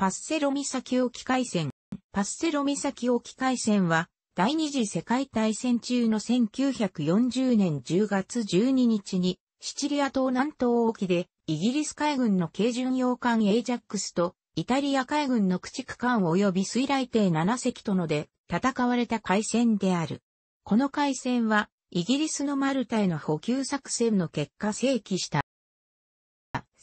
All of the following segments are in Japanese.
パッセロ岬沖海戦。パッセロ岬沖海戦は、第二次世界大戦中の1940年10月12日に、シチリア島南東沖で、イギリス海軍の軽巡洋艦エイジャックスと、イタリア海軍の駆逐艦及び水雷艇7隻とので、戦われた海戦である。この海戦は、イギリスのマルタへの補給作戦の結果正規した。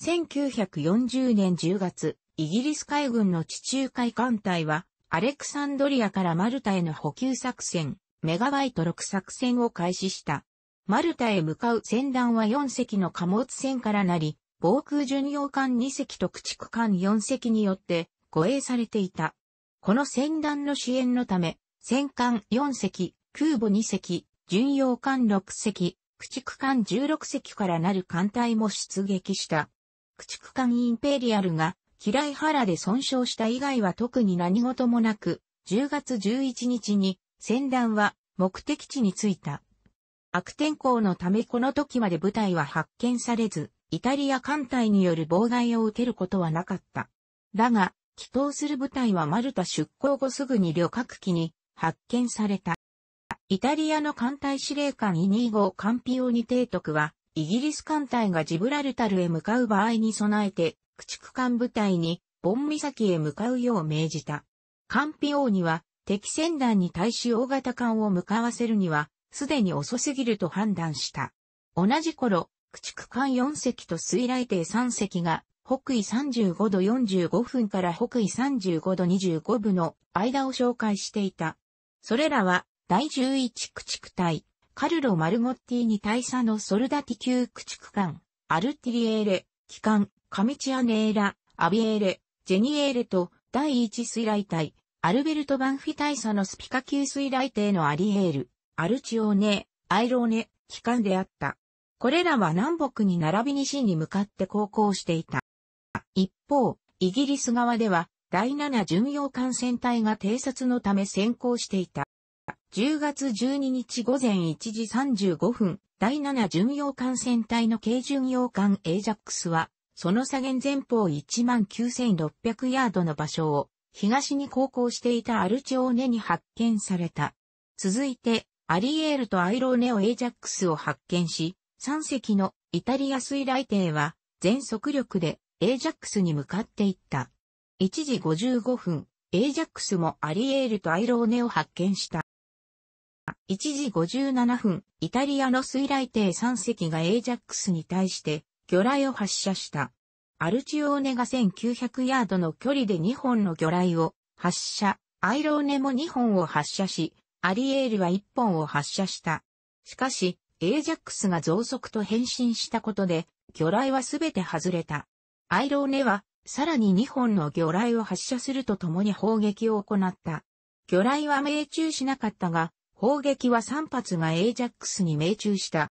1940年10月、イギリス海軍の地中海艦隊は、アレクサンドリアからマルタへの補給作戦、メガバイト6作戦を開始した。マルタへ向かう船団は4隻の貨物船からなり、防空巡洋艦2隻と駆逐艦4隻によって護衛されていた。この船団の支援のため、戦艦4隻、空母2隻、巡洋艦6隻、駆逐艦16隻からなる艦隊も出撃した。駆逐艦インペリアルが嫌い腹で損傷した以外は特に何事もなく、10月11日に、戦団は目的地に着いた。悪天候のためこの時まで部隊は発見されず、イタリア艦隊による妨害を受けることはなかった。だが、帰島する部隊はマルタ出港後すぐに旅客機に発見された。イタリアの艦隊司令官イニーゴ・カンピオニ提督は、イギリス艦隊がジブラルタルへ向かう場合に備えて、駆逐艦部隊に、ボン岬へ向かうよう命じた。艦費王には、敵船団に対し大型艦を向かわせるには、すでに遅すぎると判断した。同じ頃、駆逐艦4隻と水雷艇3隻が、北緯35度45分から北緯35度25分の間を紹介していた。それらは、第11駆逐隊、カルロ・マルゴッティに大佐のソルダティ級駆逐艦、アルティリエーレ、機関、カミチアネーラ、アビエーレ、ジェニエーレと、第一水雷隊、アルベルト・バンフィ大佐のスピカ級水雷艇のアリエール、アルチオーネ、アイローネ、機関であった。これらは南北に並び西に向かって航行していた。一方、イギリス側では、第7巡洋艦船隊が偵察のため先行していた。10月12日午前1時35分、第7巡洋艦船隊の軽巡洋艦エージャックスは、その左舷前方19,600ヤードの場所を、東に航行していたアルチオーネに発見された。続いて、アリエールとアイローネオエージャックスを発見し、3隻のイタリア水雷艇は、全速力でエージャックスに向かっていった。1時55分、エージャックスもアリエールとアイローネを発見した。1時57分、イタリアの水雷艇3隻がエージャックスに対して魚雷を発射した。アルチオーネが1900ヤードの距離で2本の魚雷を発射、アイローネも2本を発射し、アリエールは1本を発射した。しかし、エージャックスが増速と変身したことで、魚雷はすべて外れた。アイローネは、さらに2本の魚雷を発射するとともに砲撃を行った。魚雷は命中しなかったが、砲撃は3発がエージャックスに命中した。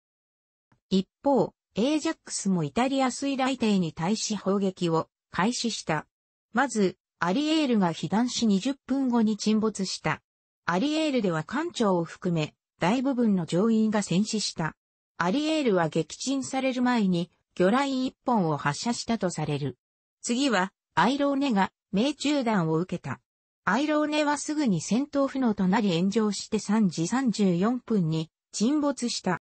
一方、エージャックスもイタリア水雷艇に対し砲撃を開始した。まず、アリエールが被弾し20分後に沈没した。アリエールでは艦長を含め、大部分の乗員が戦死した。アリエールは撃沈される前に、魚雷一本を発射したとされる。次は、アイローネが命中弾を受けた。アイローネはすぐに戦闘不能となり炎上して3時34分に沈没した。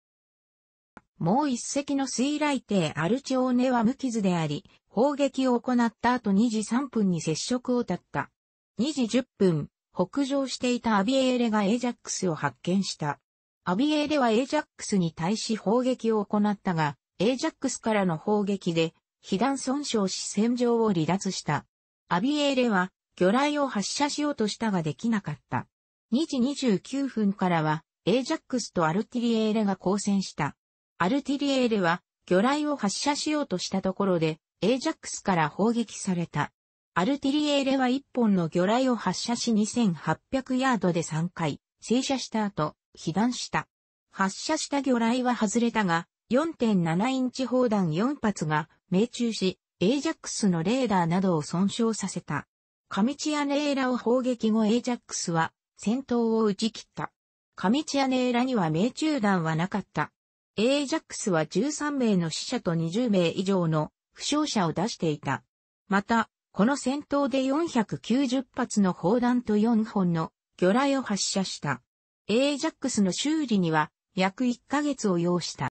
もう一隻の水雷艇アルチオーネは無傷であり、砲撃を行った後2時3分に接触を絶った。2時10分、北上していたアビエーレがエジャックスを発見した。アビエーレはエジャックスに対し砲撃を行ったが、エジャックスからの砲撃で、被弾損傷し戦場を離脱した。アビエーレは魚雷を発射しようとしたができなかった。2時29分からは、エジャックスとアルティリエーレが交戦した。アルティリエーレは、魚雷を発射しようとしたところで、エジャックスから砲撃された。アルティリエーレは1本の魚雷を発射し2800ヤードで3回、正射した後、被弾した。発射した魚雷は外れたが、4.7インチ砲弾4発が命中し、エイジャックスのレーダーなどを損傷させた。カミチアネーラを砲撃後エイジャックスは戦闘を打ち切った。カミチアネーラには命中弾はなかった。エイジャックスは13名の死者と20名以上の負傷者を出していた。また、この戦闘で490発の砲弾と4本の魚雷を発射した。エイジャックスの修理には約1ヶ月を要した。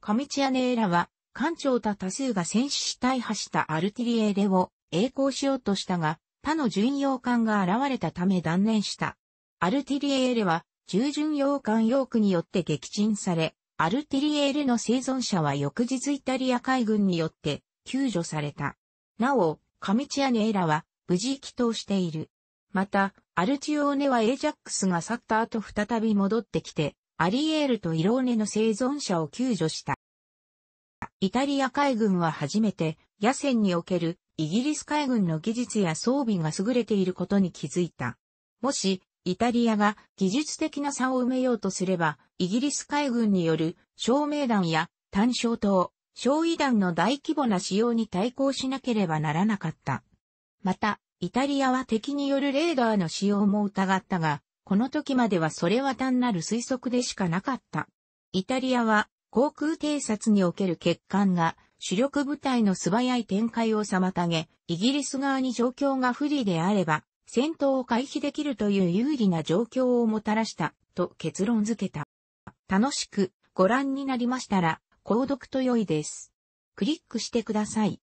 カミチアネーラは艦長と多数が戦死し大破したアルティリエレを栄光しようとしたが、他の巡洋艦が現れたため断念した。アルティリエールは、従巡洋艦ヨークによって撃沈され、アルティリエールの生存者は翌日イタリア海軍によって救助された。なお、カミチアネエラは無事帰投している。また、アルチオーネはエージャックスが去った後再び戻ってきて、アリエールとイローネの生存者を救助した。イタリア海軍は初めて、野戦におけるイギリス海軍の技術や装備が優れていることに気づいた。もし、イタリアが技術的な差を埋めようとすれば、イギリス海軍による照明弾や単焦灯、焼夷弾の大規模な使用に対抗しなければならなかった。また、イタリアは敵によるレーダーの使用も疑ったが、この時まではそれは単なる推測でしかなかった。イタリアは航空偵察における欠陥が主力部隊の素早い展開を妨げ、イギリス側に状況が不利であれば、戦闘を回避できるという有利な状況をもたらした、と結論付けた。楽しくご覧になりましたら、購読と良いです。クリックしてください。